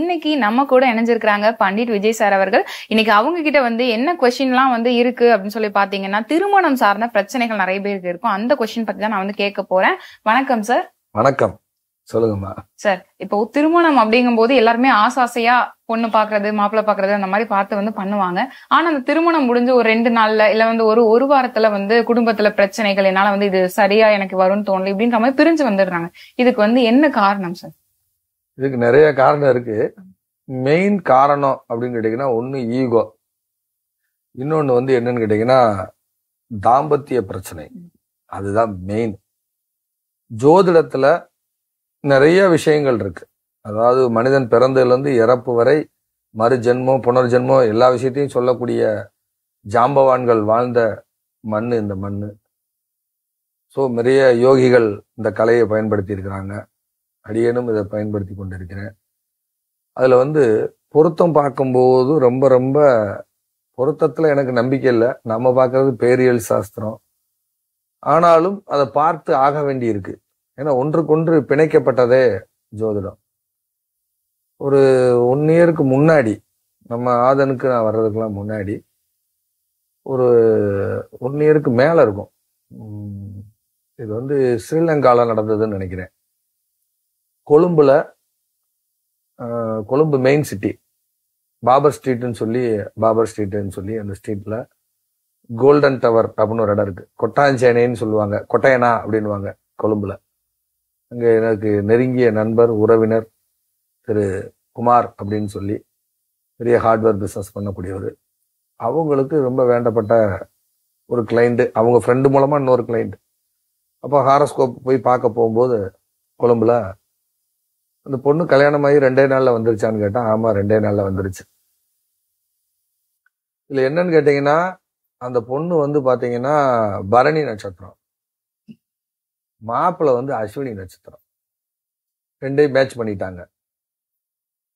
இன்னைக்கு நம்ம கூட இணைஞ்சிருக்கிறாங்க பண்டிட் விஜய் சார் அவர்கள் இன்னைக்கு அவங்க கிட்ட வந்து என்ன கொஸ்டின்லாம் வந்து இருக்கு அப்படின்னு சொல்லி பாத்தீங்கன்னா திருமணம் சார்ந்த பிரச்சனைகள் நிறைய பேருக்கு இருக்கும் அந்த கொஸ்டின் பத்தி தான் நான் வந்து கேட்க போறேன் வணக்கம் சார் வணக்கம் சொல்லுங்கம்மா சார் இப்போ திருமணம் அப்படிங்கும் போது எல்லாருமே ஆசாசையா பொண்ணு பாக்குறது மாப்பிள்ள பாக்குறது அந்த மாதிரி பார்த்து வந்து பண்ணுவாங்க ஆனா அந்த திருமணம் முடிஞ்சு ஒரு ரெண்டு நாள்ல இல்ல வந்து ஒரு ஒரு வாரத்துல வந்து குடும்பத்துல பிரச்சனைகள் என்னால வந்து இது சரியா எனக்கு வரும்னு தோணல இப்படின்ற மாதிரி பிரிஞ்சு வந்துடுறாங்க இதுக்கு வந்து என்ன காரணம் சார் இதுக்கு நிறைய காரணம் இருக்கு மெயின் காரணம் அப்படின்னு கேட்டீங்கன்னா ஒன்று ஈகோ இன்னொன்று வந்து என்னன்னு கேட்டிங்கன்னா தாம்பத்திய பிரச்சனை அதுதான் மெயின் ஜோதிடத்தில் நிறைய விஷயங்கள் இருக்கு அதாவது மனிதன் பிறந்ததுலேருந்து இறப்பு வரை மறுஜென்மம் புனர்ஜென்மம் எல்லா விஷயத்தையும் சொல்லக்கூடிய ஜாம்பவான்கள் வாழ்ந்த மண் இந்த மண் ஸோ நிறைய யோகிகள் இந்த கலையை பயன்படுத்தி இருக்கிறாங்க அடியனும் இதை பயன்படுத்தி கொண்டிருக்கிறேன் அதில் வந்து பொருத்தம் பார்க்கும்போது ரொம்ப ரொம்ப பொருத்தத்தில் எனக்கு நம்பிக்கை இல்லை நம்ம பார்க்கறது பேரியல் சாஸ்திரம் ஆனாலும் அதை பார்த்து ஆக வேண்டி இருக்கு ஏன்னா ஒன்றுக்கொன்று பிணைக்கப்பட்டதே ஜோதிடம் ஒரு ஒன் இயருக்கு முன்னாடி நம்ம ஆதனுக்கு நான் வர்றதுக்கெல்லாம் முன்னாடி ஒரு ஒன் இயருக்கு மேலே இருக்கும் இது வந்து ஸ்ரீலங்காவில் நடந்ததுன்னு நினைக்கிறேன் கொழும்புல கொழும்பு மெயின் சிட்டி பாபர் ஸ்ட்ரீட்னு சொல்லி பாபர் ஸ்ட்ரீட்னு சொல்லி அந்த ஸ்ட்ரீட்ல கோல்டன் டவர் அப்படின்னு ஒரு இடம் இருக்கு கொட்டாஞ்சேனைன்னு சொல்லுவாங்க கொட்டையனா அப்படின்வாங்க கொழும்புல அங்கே எனக்கு நெருங்கிய நண்பர் உறவினர் திரு குமார் அப்படின்னு சொல்லி பெரிய ஹார்ட்வேர் பிஸ்னஸ் பண்ணக்கூடியவர் அவங்களுக்கு ரொம்ப வேண்டப்பட்ட ஒரு கிளைண்ட்டு அவங்க ஃப்ரெண்டு மூலமாக இன்னொரு கிளைண்ட் அப்போ ஹாரஸ்கோப் போய் பார்க்க போகும்போது கொழும்புல அந்த பொண்ணு கல்யாணம் ஆகி ரெண்டே நாளில் வந்துருச்சான்னு கேட்டான் ஆமாம் ரெண்டே நாளில் வந்துருச்சு இதில் என்னன்னு கேட்டிங்கன்னா அந்த பொண்ணு வந்து பார்த்தீங்கன்னா பரணி நட்சத்திரம் மாப்பிள்ளை வந்து அஸ்வினி நட்சத்திரம் ரெண்டையும் மேட்ச் பண்ணிட்டாங்க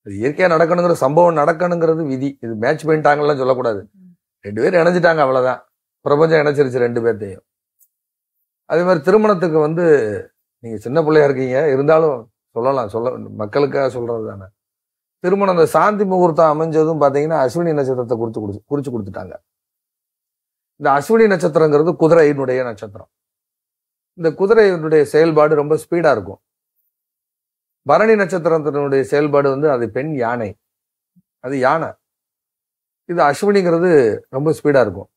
இது இயற்கையாக நடக்கணுங்கிற சம்பவம் நடக்கணுங்கிறது விதி இது மேட்ச் பண்ணிட்டாங்கலாம் சொல்லக்கூடாது ரெண்டு பேரும் இணைஞ்சிட்டாங்க அவ்வளோதான் பிரபஞ்சம் இணைச்சிருச்சு ரெண்டு பேர்த்தையும் அதே மாதிரி திருமணத்துக்கு வந்து நீங்கள் சின்ன பிள்ளையா இருக்கீங்க இருந்தாலும் சொல்லலாம் சொல்ல மக்களுக்காக சொல்றது தானே திருமணம் அந்த சாந்தி முகூர்த்தம் அமைஞ்சதும் பார்த்தீங்கன்னா அஸ்வினி நட்சத்திரத்தை குறித்து கொடுத்து குறித்து கொடுத்துட்டாங்க இந்த அஸ்வினி நட்சத்திரங்கிறது குதிரையினுடைய நட்சத்திரம் இந்த குதிரையினுடைய செயல்பாடு ரொம்ப ஸ்பீடாக இருக்கும் பரணி நட்சத்திரத்தினுடைய செயல்பாடு வந்து அது பெண் யானை அது யானை இது அஸ்வினிங்கிறது ரொம்ப ஸ்பீடாக இருக்கும்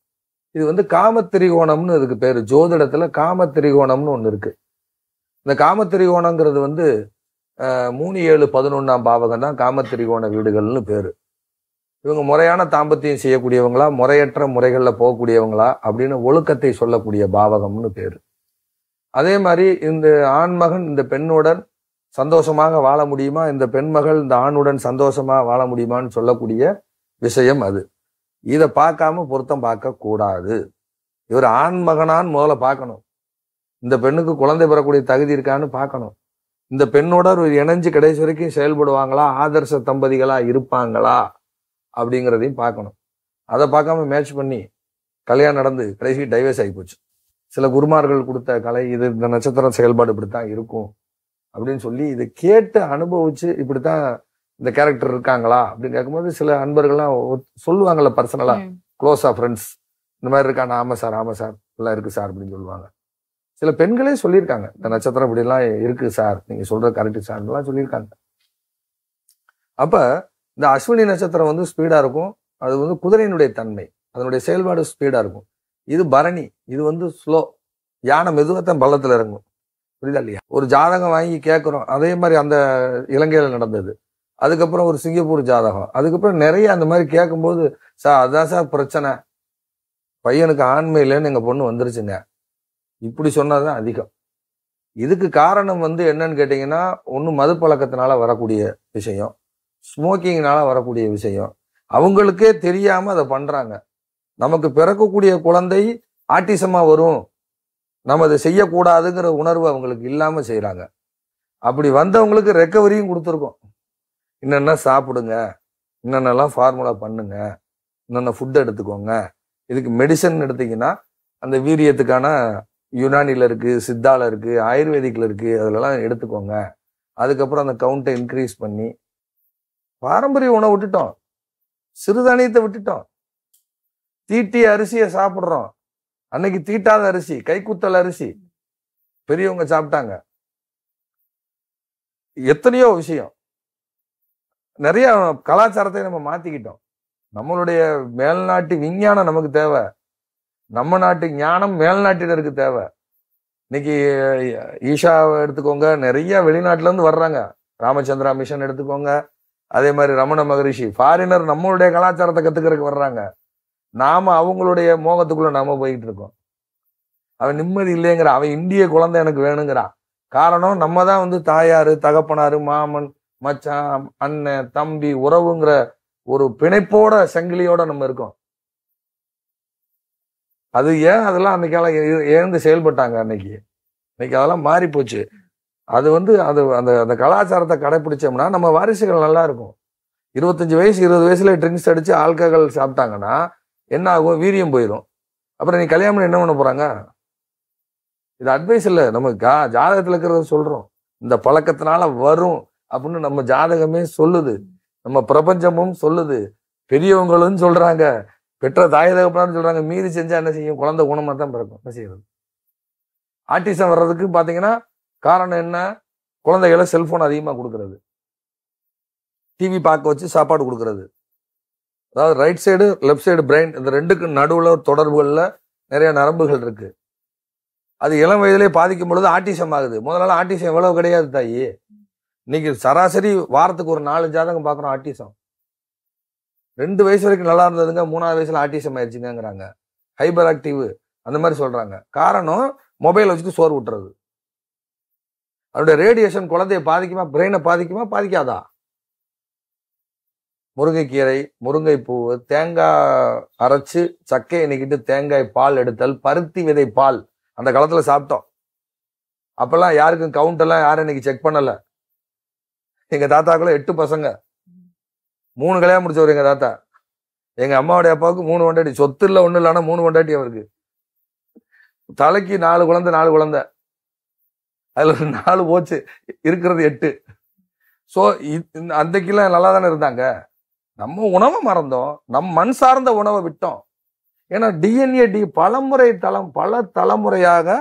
இது வந்து காமத்திரிகோணம்னு இதுக்கு பேர் ஜோதிடத்தில் திரிகோணம்னு ஒன்று இருக்குது இந்த திரிகோணங்கிறது வந்து மூணு ஏழு பதினொன்றாம் பாவகம் தான் காமத்திரிகோண வீடுகள்னு பேர் இவங்க முறையான தாம்பத்தியம் செய்யக்கூடியவங்களா முறையற்ற முறைகளில் போகக்கூடியவங்களா அப்படின்னு ஒழுக்கத்தை சொல்லக்கூடிய பாவகம்னு பேர் அதே மாதிரி இந்த ஆண்மகன் இந்த பெண்ணுடன் சந்தோஷமாக வாழ முடியுமா இந்த பெண்மகள் இந்த ஆணுடன் சந்தோஷமாக வாழ முடியுமான்னு சொல்லக்கூடிய விஷயம் அது இதை பார்க்காம பொருத்தம் பார்க்கக்கூடாது இவர் ஆண்மகனான்னு முதல்ல பார்க்கணும் இந்த பெண்ணுக்கு குழந்தை பெறக்கூடிய தகுதி இருக்கான்னு பார்க்கணும் இந்த பெண்ணோட ஒரு இணைஞ்சு கடைசி வரைக்கும் செயல்படுவாங்களா ஆதர்ச தம்பதிகளா இருப்பாங்களா அப்படிங்கிறதையும் பார்க்கணும் அதை பார்க்காம மேட்ச் பண்ணி கல்யாணம் நடந்து கடைசி டைவர்ஸ் ஆகி போச்சு சில குருமார்கள் கொடுத்த கலை இது இந்த நட்சத்திரம் செயல்பாடு இப்படித்தான் இருக்கும் அப்படின்னு சொல்லி இதை கேட்டு அனுபவிச்சு இப்படித்தான் இந்த கேரக்டர் இருக்காங்களா அப்படின்னு கேட்கும்போது சில அன்பர்கள்லாம் சொல்லுவாங்கல்ல பர்சனலா க்ளோஸா ஃப்ரெண்ட்ஸ் இந்த மாதிரி இருக்காங்க ஆமா சார் ஆமா சார் எல்லாம் இருக்கு சார் அப்படின்னு சொல்லுவாங்க சில பெண்களே சொல்லியிருக்காங்க இந்த நட்சத்திரம் இப்படிலாம் இருக்கு சார் நீங்க சொல்றது கரெக்ட் சார்லாம் சொல்லியிருக்காங்க அப்ப இந்த அஸ்வினி நட்சத்திரம் வந்து ஸ்பீடா இருக்கும் அது வந்து குதிரையினுடைய தன்மை அதனுடைய செயல்பாடு ஸ்பீடா இருக்கும் இது பரணி இது வந்து ஸ்லோ யானை மெதுவாத்தான் பள்ளத்தில் இறங்கும் புரியுதா இல்லையா ஒரு ஜாதகம் வாங்கி கேட்குறோம் அதே மாதிரி அந்த இலங்கையில் நடந்தது அதுக்கப்புறம் ஒரு சிங்கப்பூர் ஜாதகம் அதுக்கப்புறம் நிறைய அந்த மாதிரி கேட்கும்போது சார் அதுதான் சார் பிரச்சனை பையனுக்கு ஆண்மை எங்கள் பொண்ணு வந்துருச்சுங்க இப்படி சொன்னது தான் அதிகம் இதுக்கு காரணம் வந்து என்னன்னு கேட்டிங்கன்னா ஒன்று மது பழக்கத்தினால வரக்கூடிய விஷயம் ஸ்மோக்கிங்னால வரக்கூடிய விஷயம் அவங்களுக்கே தெரியாமல் அதை பண்ணுறாங்க நமக்கு பிறக்கக்கூடிய குழந்தை ஆட்டிசமாக வரும் நம்ம அதை செய்யக்கூடாதுங்கிற உணர்வு அவங்களுக்கு இல்லாமல் செய்கிறாங்க அப்படி வந்தவங்களுக்கு ரெக்கவரியும் கொடுத்துருக்கோம் என்னென்ன சாப்பிடுங்க என்னென்னலாம் ஃபார்முலா பண்ணுங்க என்னென்ன ஃபுட் எடுத்துக்கோங்க இதுக்கு மெடிசன் எடுத்திங்கன்னா அந்த வீரியத்துக்கான யுனானியில் இருக்குது சித்தாவில் இருக்குது ஆயுர்வேதிக்கில் இருக்குது அதிலலாம் எடுத்துக்கோங்க அதுக்கப்புறம் அந்த கவுண்ட்டை இன்க்ரீஸ் பண்ணி பாரம்பரிய உணவு விட்டுட்டோம் சிறுதானியத்தை விட்டுட்டோம் தீட்டி அரிசியை சாப்பிட்றோம் அன்னைக்கு தீட்டாத அரிசி கைக்குத்தல் அரிசி பெரியவங்க சாப்பிட்டாங்க எத்தனையோ விஷயம் நிறைய கலாச்சாரத்தை நம்ம மாத்திக்கிட்டோம் நம்மளுடைய மேல்நாட்டு விஞ்ஞானம் நமக்கு தேவை நம்ம நாட்டு ஞானம் மேல் தேவை இன்னைக்கு ஈஷாவை எடுத்துக்கோங்க நிறைய வெளிநாட்டிலேருந்து வர்றாங்க ராமச்சந்திரா மிஷன் எடுத்துக்கோங்க அதே மாதிரி ரமண மகரிஷி ஃபாரினர் நம்மளுடைய கலாச்சாரத்தை கற்றுக்கிறதுக்கு வர்றாங்க நாம் அவங்களுடைய மோகத்துக்குள்ளே நாம் போய்கிட்டு இருக்கோம் அவன் நிம்மதி இல்லைங்கிற அவன் இந்திய குழந்தை எனக்கு வேணுங்கிறான் காரணம் நம்ம தான் வந்து தாயார் தகப்பனார் மாமன் மச்சான் அண்ணன் தம்பி உறவுங்கிற ஒரு பிணைப்போட சங்கிலியோட நம்ம இருக்கோம் அது ஏன் அதெல்லாம் அன்னைக்கெல்லாம் ஏந்து செயல்பட்டாங்க அன்னைக்கு இன்னைக்கு அதெல்லாம் மாறி போச்சு அது வந்து அது அந்த அந்த கலாச்சாரத்தை கடைபிடிச்சோம்னா நம்ம வாரிசுகள் நல்லா இருக்கும் இருபத்தஞ்சு வயசு இருபது வயசுல ட்ரிங்க்ஸ் அடிச்சு ஆல்கஹால் சாப்பிட்டாங்கன்னா என்ன ஆகும் வீரியம் போயிடும் அப்புறம் நீ கல்யாணம் என்ன பண்ண போறாங்க இது அட்வைஸ் இல்லை நம்ம கா ஜாதகத்தில் இருக்கிறத சொல்றோம் இந்த பழக்கத்தினால வரும் அப்படின்னு நம்ம ஜாதகமே சொல்லுது நம்ம பிரபஞ்சமும் சொல்லுது பெரியவங்களும் சொல்றாங்க பெற்ற தாய் தகப்பனார்னு சொல்கிறாங்க மீறி செஞ்சால் என்ன செய்யும் குழந்தை குணமாக தான் பிறக்கும் என்ன செய்யறது ஆர்டிசம் வர்றதுக்கு பார்த்தீங்கன்னா காரணம் என்ன குழந்தைகளை செல்ஃபோன் அதிகமாக கொடுக்கறது டிவி பார்க்க வச்சு சாப்பாடு கொடுக்கறது அதாவது right side left side brain இந்த ரெண்டுக்கு நடுவில் தொடர்புகளில் நிறைய நரம்புகள் இருக்கு அது இளம் வயதிலே பாதிக்கும் பொழுது ஆர்டிசம் ஆகுது முதலாளி நாள் எவ்வளவு கிடையாது தாயி இன்னைக்கு சராசரி வாரத்துக்கு ஒரு நாலு ஜாதகம் பார்க்குறோம் ஆட்டிசம் ரெண்டு வயசு வரைக்கும் நல்லா இருந்ததுங்க மூணாவது வயசுல ஆர்டிசம் ஆயிடுச்சுங்கிறாங்க ஹைபர் ஆக்டிவ் அந்த மாதிரி சொல்றாங்க காரணம் மொபைல் வச்சுட்டு சோறு விட்டுறது அதோட ரேடியேஷன் குழந்தைய பாதிக்குமா பிரெயினை பாதிக்குமா பாதிக்காதா முருங்கைக்கீரை முருங்கைப்பூ தேங்காய் அரைச்சு சக்கையை நிக்கிட்டு தேங்காய் பால் எடுத்தல் பருத்தி விதை பால் அந்த காலத்தில் சாப்பிட்டோம் அப்போல்லாம் யாருக்கும் கவுண்டெல்லாம் யாரும் இன்னைக்கு செக் பண்ணலை எங்கள் தாத்தாக்குள்ள எட்டு பசங்க மூணு கல்யாணம் முடிச்சவர் எங்கள் தாத்தா எங்கள் அம்மாவுடைய அப்பாவுக்கு மூணு கொண்டாட்டி சொத்து இல்லை ஒன்றும் இல்லைன்னா மூணு கொண்டாட்டி அவருக்கு தலைக்கு நாலு குழந்தை நாலு குழந்தை அதில் நாலு போச்சு இருக்கிறது எட்டு ஸோ கிலாம் நல்லா தானே இருந்தாங்க நம்ம உணவை மறந்தோம் நம் மண் சார்ந்த உணவை விட்டோம் ஏன்னா டிஎன்ஏ டி பலமுறை தளம் பல தலைமுறையாக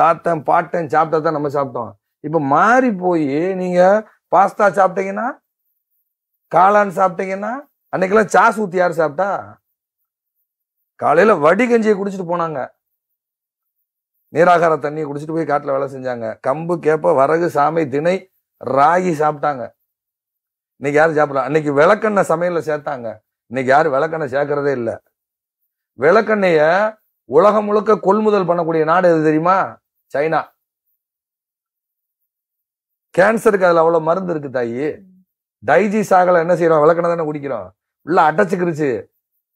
தாத்தன் பாட்டன் சாப்பிட்டா தான் நம்ம சாப்பிட்டோம் இப்போ மாறி போய் நீங்கள் பாஸ்தா சாப்பிட்டீங்கன்னா காளான் சாப்பிட்டீங்கன்னா அன்னைக்கெல்லாம் சாஸ் ஊற்றி யார் சாப்பிட்டா காலையில் வடி கஞ்சியை குடிச்சிட்டு போனாங்க நீராகார தண்ணியை குடிச்சிட்டு போய் காட்டில் வேலை செஞ்சாங்க கம்பு கேப்ப வரகு சாமை தினை ராகி சாப்பிட்டாங்க இன்னைக்கு யாரும் சாப்பிடலாம் அன்னைக்கு விளக்கெண்ணெய் சமையலில் சேர்த்தாங்க இன்னைக்கு யாரும் விளக்கெண்ணெய் சேர்க்கறதே இல்லை விளக்கெண்ணைய உலகம் முழுக்க கொள்முதல் பண்ணக்கூடிய நாடு எது தெரியுமா சைனா கேன்சருக்கு அதில் அவ்வளோ மருந்து இருக்கு தாயி டைஜி ஆகலை என்ன செய்கிறோம் விளக்கணை தானே குடிக்கிறோம் உள்ள அடைச்சிக்கிருச்சு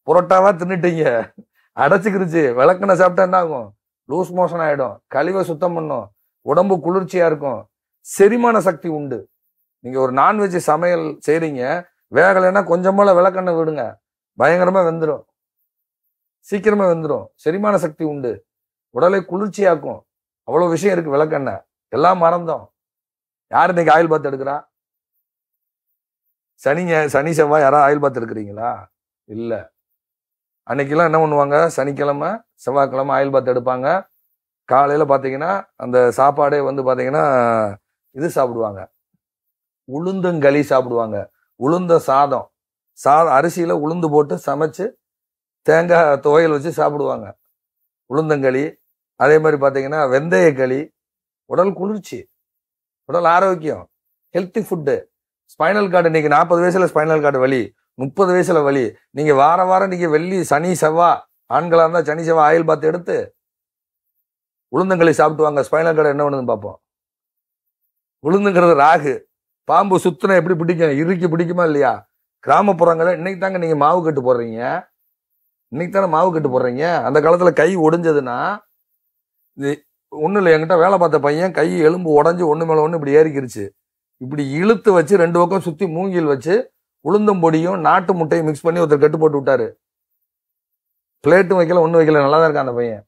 புரோட்டாவா தின்னுட்டீங்க அடைச்சிக்கிருச்சு விளக்கணை சாப்பிட்டா என்ன ஆகும் லூஸ் மோஷன் ஆகிடும் கழிவை சுத்தம் பண்ணும் உடம்பு குளிர்ச்சியாக இருக்கும் செரிமான சக்தி உண்டு நீங்கள் ஒரு நான்வெஜ் சமையல் செய்கிறீங்க வேகலைன்னா கொஞ்சமோல விளக்கெண்ணெய் விடுங்க பயங்கரமாக வெந்துடும் சீக்கிரமாக வெந்துடும் செரிமான சக்தி உண்டு உடலை குளிர்ச்சியாக்கும் அவ்வளோ விஷயம் இருக்குது விளக்கெண்ணெய் எல்லாம் மறந்தோம் யார் இன்னைக்கு ஆயில் பாத்து எடுக்கிறா சனி சனி செவ்வாய் யாராவது ஆயுள் பார்த்துருக்குறீங்களா இல்லை அன்னைக்கெல்லாம் என்ன பண்ணுவாங்க சனிக்கிழமை செவ்வாய்க்கிழமை ஆயில் பாத் எடுப்பாங்க காலையில் பார்த்தீங்கன்னா அந்த சாப்பாடே வந்து பார்த்தீங்கன்னா இது சாப்பிடுவாங்க உளுந்தங்களி சாப்பிடுவாங்க உளுந்த சாதம் சா அரிசியில் உளுந்து போட்டு சமைச்சு தேங்காய் துவையல் வச்சு சாப்பிடுவாங்க உளுந்தங்களி அதே மாதிரி பார்த்தீங்கன்னா வெந்தயக்களி உடல் குளிர்ச்சி உடல் ஆரோக்கியம் ஹெல்த்தி ஃபுட்டு ஸ்பைனல் கார்டு இன்றைக்கி நாற்பது வயசில் ஸ்பைனல் கார்டு வலி முப்பது வயசில் வலி நீங்கள் வார வாரம் இன்றைக்கி வெள்ளி சனி செவ்வா ஆண்களாக இருந்தால் சனி செவ்வா ஆயில் பாத்து எடுத்து உளுந்தங்களை சாப்பிட்டு வாங்க ஸ்பைனல் கார்டு என்ன பண்ணுதுன்னு பார்ப்போம் உளுந்துங்கிறது ராகு பாம்பு சுத்தனை எப்படி பிடிக்கும் இறுக்கி பிடிக்குமா இல்லையா கிராமப்புறங்களை இன்றைக்கி தாங்க நீங்கள் மாவு கட்டு போடுறீங்க இன்னைக்கு தானே மாவு கட்டு போடுறீங்க அந்த காலத்தில் கை ஒடிஞ்சதுன்னா ஒன்றும் இல்லை என்கிட்ட வேலை பார்த்த பையன் கை எலும்பு உடஞ்சி ஒன்று மேலே ஒன்று இப்படி ஏறிக்கிருச்சு இப்படி இழுத்து வச்சு ரெண்டு பக்கம் சுற்றி மூங்கில் வச்சு உளுந்தம்பொடியும் நாட்டு முட்டையும் மிக்ஸ் பண்ணி ஒருத்தர் கட்டு போட்டு விட்டாரு பிளேட்டும் வைக்கல ஒன்றும் வைக்கல நல்லா தான் இருக்கான் அந்த பையன்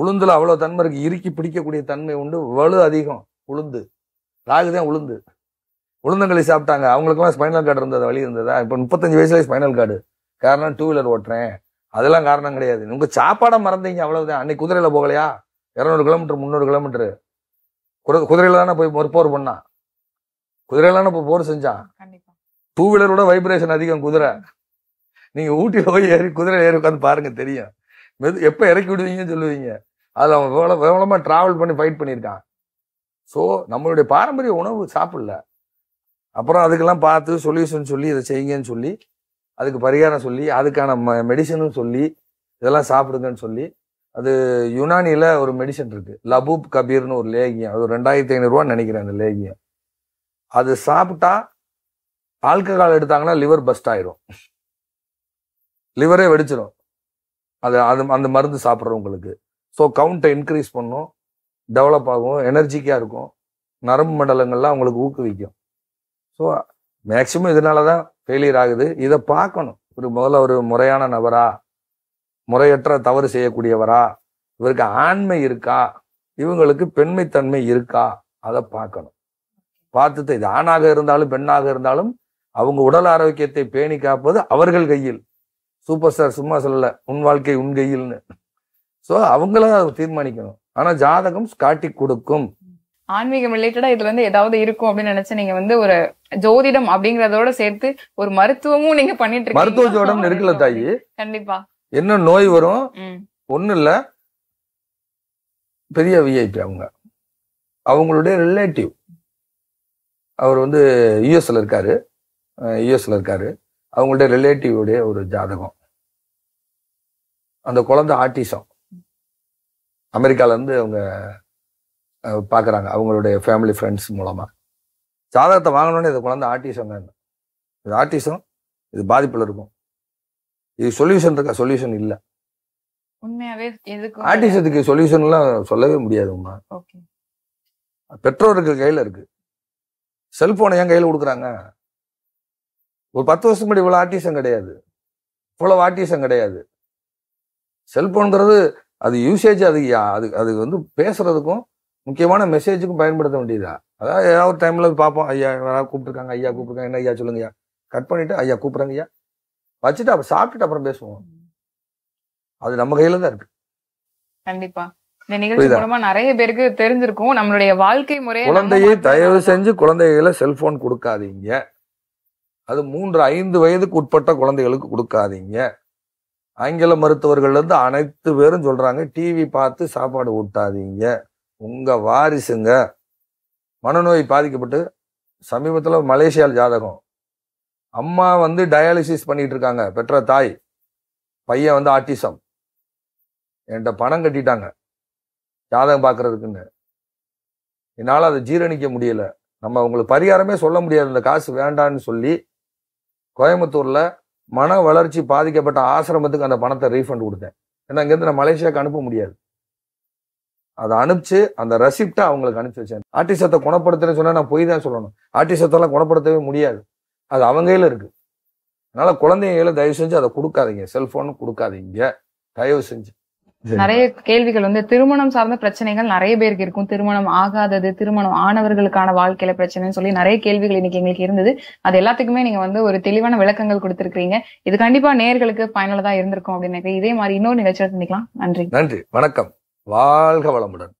உளுந்துல அவ்வளோ தன்மை இருக்கு இறுக்கி பிடிக்கக்கூடிய தன்மை உண்டு வலு அதிகம் உளுந்து ராகு தான் உளுந்து உளுந்தங்களி சாப்பிட்டாங்க அவங்களுக்குலாம் ஸ்பைனல் கார்டு இருந்தது வழி இருந்ததா இப்போ முப்பத்தஞ்சு வயசுல ஸ்பைனல் கார்டு காரணம் டூ வீலர் ஓட்டுறேன் அதெல்லாம் காரணம் கிடையாது உங்க சாப்பாடை மறந்தீங்க அவ்வளவுதான் அன்னைக்கு குதிரையில போகலையா இரநூறு கிலோமீட்டர் முந்நூறு கிலோமீட்டர் குதிரையில தானே போய் ஒரு போர் பண்ணான் குதிரையில தானே போர் செஞ்சான் டூ வீலரோட வைப்ரேஷன் அதிகம் குதிரை நீங்க ஊட்டியில போய் ஏறி குதிரை ஏறி உட்காந்து பாருங்க தெரியும் மெது எப்போ இறக்கி விடுவீங்கன்னு சொல்லுவீங்க அதில் அவன் வேலை வேவலமாக ட்ராவல் பண்ணி ஃபைட் பண்ணியிருக்கான் ஸோ நம்மளுடைய பாரம்பரிய உணவு சாப்பிடல அப்புறம் அதுக்கெல்லாம் பார்த்து சொல்யூஷன் சொல்லி இதை செய்யுங்கன்னு சொல்லி அதுக்கு பரிகாரம் சொல்லி அதுக்கான மெடிசனும் சொல்லி இதெல்லாம் சாப்பிடுங்கன்னு சொல்லி அது யுனானியில் ஒரு மெடிசன் இருக்கு லபூப் கபீர்னு ஒரு லேகியம் அது ரெண்டாயிரத்தி ஐநூறுரூவா நினைக்கிறேன் அந்த லேகியம் அது சாப்பிட்டா ஆல்கஹால் எடுத்தாங்கன்னா லிவர் பஸ்ட் ஆயிரும் லிவரே வெடிச்சிடும் அது அது அந்த மருந்து சாப்பிட்றவங்களுக்கு ஸோ கவுண்ட்டை இன்க்ரீஸ் பண்ணும் டெவலப் ஆகும் எனர்ஜிக்காக இருக்கும் நரம்பு மண்டலங்கள்லாம் அவங்களுக்கு ஊக்குவிக்கும் ஸோ மேக்சிமம் இதனால தான் ஃபெயிலியர் ஆகுது இதை பார்க்கணும் ஒரு முதல்ல ஒரு முறையான நபரா முறையற்ற தவறு செய்யக்கூடியவரா இவருக்கு ஆண்மை இருக்கா இவங்களுக்கு பெண்மைத்தன்மை இருக்கா அதை பார்க்கணும் பார்த்துட்டு இது ஆணாக இருந்தாலும் பெண்ணாக இருந்தாலும் அவங்க உடல் ஆரோக்கியத்தை பேணி காப்பது அவர்கள் கையில் சூப்பர் ஸ்டார் சும்மா சொல்லல உன் வாழ்க்கை உன் கையில்னு ஸோ அவங்கள தீர்மானிக்கணும் ஆனா ஜாதகம் காட்டி கொடுக்கும் ஆன்மீகம் ரிலேட்டடா இதுல இருந்து ஏதாவது இருக்கும் அப்படின்னு நினைச்சு நீங்க வந்து ஒரு ஜோதிடம் அப்படிங்கறதோட சேர்த்து ஒரு மருத்துவமும் நீங்க பண்ணிட்டு மருத்துவ ஜோதிடம் இருக்குல்ல தாயி கண்டிப்பா என்ன நோய் வரும் ஒன்னும் இல்ல பெரிய விஐபி அவங்க அவங்களுடைய ரிலேட்டிவ் அவர் வந்து யூஎஸ்ல இருக்காரு யூஎஸ்ல இருக்காரு அவங்களுடைய ரிலேட்டிவுடைய ஒரு ஜாதகம் அந்த குழந்தை ஆர்டிசம் இருந்து அவங்க பார்க்குறாங்க அவங்களுடைய ஃபேமிலி ஃப்ரெண்ட்ஸ் மூலமாக ஜாதகத்தை வாங்கணும்னு இந்த குழந்தை ஆர்டிசம் இது ஆர்டிசம் இது பாதிப்பில் இருக்கும் இது சொல்யூஷன் இருக்கா சொல்யூஷன் இல்லை உண்மையாவே எதுக்கு சொல்யூஷன்லாம் சொல்லவே முடியாது பெற்றோருக்கு கையில இருக்கு செல்போனை ஏன் கையில கொடுக்குறாங்க ஒரு பத்து வருஷத்துக்கு முடி இவ்வளவு ஆர்டிசம் கிடையாது இவ்வளவு ஆர்டிசம் கிடையாது செல்போன்கிறது அது யூசேஜ் அது அது அது வந்து பேசுறதுக்கும் முக்கியமான மெசேஜுக்கும் பயன்படுத்த வேண்டியதா அதாவது ஏதாவது டைம்ல பார்ப்போம் ஐயா யாராவது கூப்பிட்டுருக்காங்க ஐயா கூப்பிட்டுருக்காங்க என்ன ஐயா சொல்லுங்க ஐயா கட் பண்ணிட்டு ஐயா கூப்பிட்றாங்க ஐயா வச்சுட்டு அப்ப சாப்பிட்டுட்டு அப்புறம் பேசுவோம் அது நம்ம கையில தான் இருக்கு கண்டிப்பா இந்த நிகழ்ச்சி மூலமா நிறைய பேருக்கு தெரிஞ்சிருக்கும் நம்மளுடைய வாழ்க்கை முறை குழந்தையை தயவு செஞ்சு குழந்தைகளை செல்போன் கொடுக்காதீங்க அது மூன்று ஐந்து வயதுக்கு உட்பட்ட குழந்தைகளுக்கு கொடுக்காதீங்க ஆங்கில மருத்துவர்கள் இருந்து அனைத்து பேரும் சொல்றாங்க டிவி பார்த்து சாப்பாடு ஊட்டாதீங்க உங்க வாரிசுங்க மனநோய் பாதிக்கப்பட்டு சமீபத்தில் மலேசியாவில் ஜாதகம் அம்மா வந்து டயாலிசிஸ் பண்ணிட்டு இருக்காங்க பெற்ற தாய் பையன் வந்து ஆட்டிசம் என்கிட்ட பணம் கட்டிட்டாங்க ஜாதகம் பார்க்கறதுக்குன்னு என்னால் அதை ஜீரணிக்க முடியல நம்ம அவங்களுக்கு பரிகாரமே சொல்ல முடியாது இந்த காசு வேண்டான்னு சொல்லி கோயம்புத்தூரில் மன வளர்ச்சி பாதிக்கப்பட்ட ஆசிரமத்துக்கு அந்த பணத்தை ரீஃபண்ட் கொடுத்தேன் ஏன்னா இங்கேருந்து நான் மலேசியாவுக்கு அனுப்ப முடியாது அதை அனுப்பிச்சு அந்த ரெசிப்டை அவங்களுக்கு அனுப்பிச்சு வச்சேன் ஆட்டிசத்தை குணப்படுத்துறேன்னு சொன்னால் நான் போய் தான் சொல்லணும் ஆட்டிசத்தெல்லாம் குணப்படுத்தவே முடியாது அது அவங்க கையில் இருக்குது அதனால் குழந்தைங்க தயவு செஞ்சு அதை கொடுக்காதீங்க செல்ஃபோன் கொடுக்காதீங்க தயவு செஞ்சு நிறைய கேள்விகள் வந்து திருமணம் சார்ந்த பிரச்சனைகள் நிறைய பேருக்கு இருக்கும் திருமணம் ஆகாதது திருமணம் ஆனவர்களுக்கான வாழ்க்கையில பிரச்சனைன்னு சொல்லி நிறைய கேள்விகள் இன்னைக்கு எங்களுக்கு இருந்தது அது எல்லாத்துக்குமே நீங்க வந்து ஒரு தெளிவான விளக்கங்கள் கொடுத்திருக்கீங்க இது கண்டிப்பா நேர்களுக்கு பயனுள்ளதா இருந்திருக்கும் அப்படின்னு இதே மாதிரி இன்னொரு நிகழ்ச்சியில் சந்திக்கலாம் நன்றி நன்றி வணக்கம் வாழ்க வளமுடன்